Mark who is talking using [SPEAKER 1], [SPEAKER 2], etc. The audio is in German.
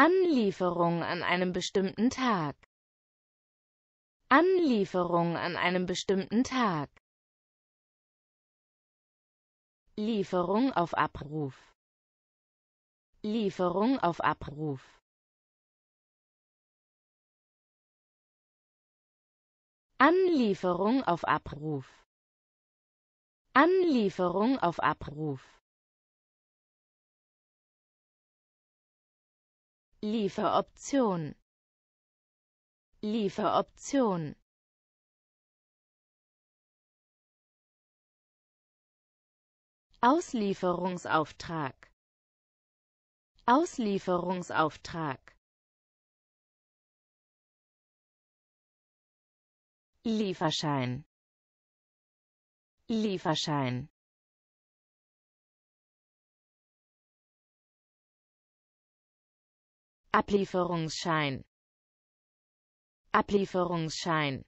[SPEAKER 1] Anlieferung an einem bestimmten Tag. Anlieferung an einem bestimmten Tag. Lieferung auf Abruf. Lieferung auf
[SPEAKER 2] Abruf. Anlieferung auf Abruf. Anlieferung auf Abruf. Lieferoption Lieferoption Auslieferungsauftrag Auslieferungsauftrag Lieferschein Lieferschein Ablieferungsschein Ablieferungsschein